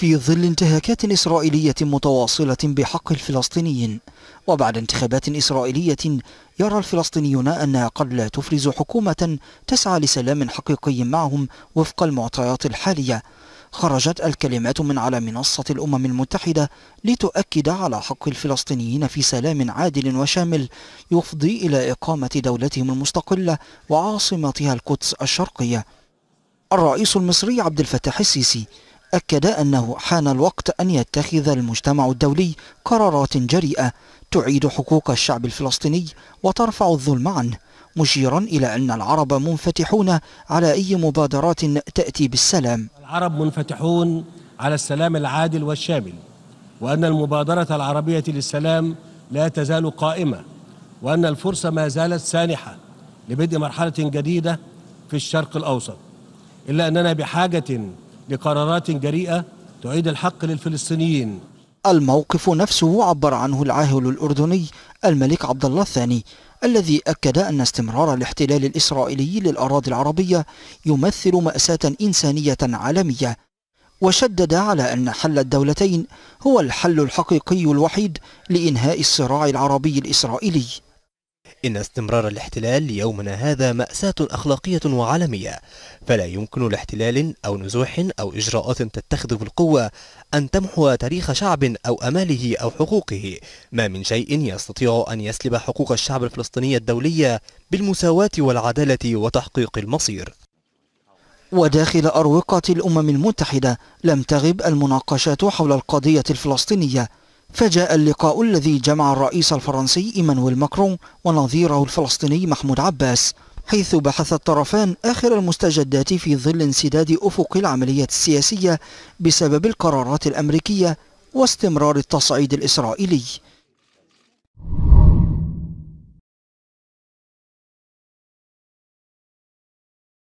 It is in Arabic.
في ظل انتهاكات إسرائيلية متواصلة بحق الفلسطينيين وبعد انتخابات إسرائيلية يرى الفلسطينيون أنها قد لا تفرز حكومة تسعى لسلام حقيقي معهم وفق المعطيات الحالية خرجت الكلمات من على منصة الأمم المتحدة لتؤكد على حق الفلسطينيين في سلام عادل وشامل يفضي إلى إقامة دولتهم المستقلة وعاصمتها القدس الشرقية الرئيس المصري عبد الفتاح السيسي أكد أنه حان الوقت أن يتخذ المجتمع الدولي قرارات جريئة تعيد حقوق الشعب الفلسطيني وترفع الظلم عنه مشيرا إلى أن العرب منفتحون على أي مبادرات تأتي بالسلام العرب منفتحون على السلام العادل والشامل وأن المبادرة العربية للسلام لا تزال قائمة وأن الفرصة ما زالت سانحة لبدء مرحلة جديدة في الشرق الأوسط إلا أننا بحاجة لقرارات جريئة تعيد الحق للفلسطينيين الموقف نفسه عبر عنه العاهل الأردني الملك عبد الله الثاني الذي أكد أن استمرار الاحتلال الإسرائيلي للأراضي العربية يمثل مأساة إنسانية عالمية وشدد على أن حل الدولتين هو الحل الحقيقي الوحيد لإنهاء الصراع العربي الإسرائيلي إن استمرار الاحتلال ليومنا هذا مأساة أخلاقية وعالمية فلا يمكن لاحتلال أو نزوح أو إجراءات تتخذ بالقوة أن تمحو تاريخ شعب أو أماله أو حقوقه ما من شيء يستطيع أن يسلب حقوق الشعب الفلسطيني الدولية بالمساواة والعدالة وتحقيق المصير وداخل أروقة الأمم المتحدة لم تغب المناقشات حول القضية الفلسطينية فجاء اللقاء الذي جمع الرئيس الفرنسي إيمانويل ماكرون ونظيره الفلسطيني محمود عباس حيث بحث الطرفان آخر المستجدات في ظل انسداد أفق العملية السياسية بسبب القرارات الأمريكية واستمرار التصعيد الإسرائيلي